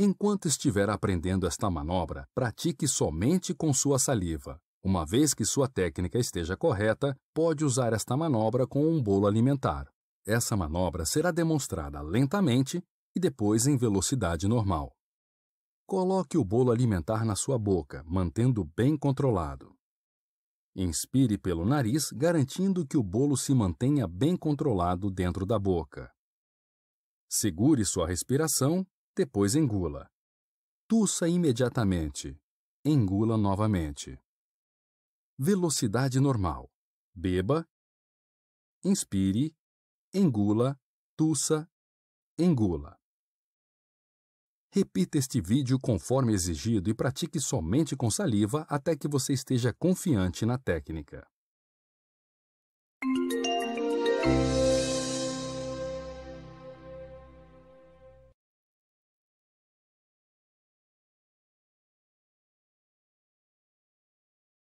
Enquanto estiver aprendendo esta manobra, pratique somente com sua saliva. Uma vez que sua técnica esteja correta, pode usar esta manobra com um bolo alimentar. Essa manobra será demonstrada lentamente e depois em velocidade normal. Coloque o bolo alimentar na sua boca, mantendo bem controlado. Inspire pelo nariz, garantindo que o bolo se mantenha bem controlado dentro da boca. Segure sua respiração, depois engula. Tussa imediatamente. Engula novamente. Velocidade normal. Beba. Inspire. Engula. Tussa. Engula. Repita este vídeo conforme exigido e pratique somente com saliva até que você esteja confiante na técnica.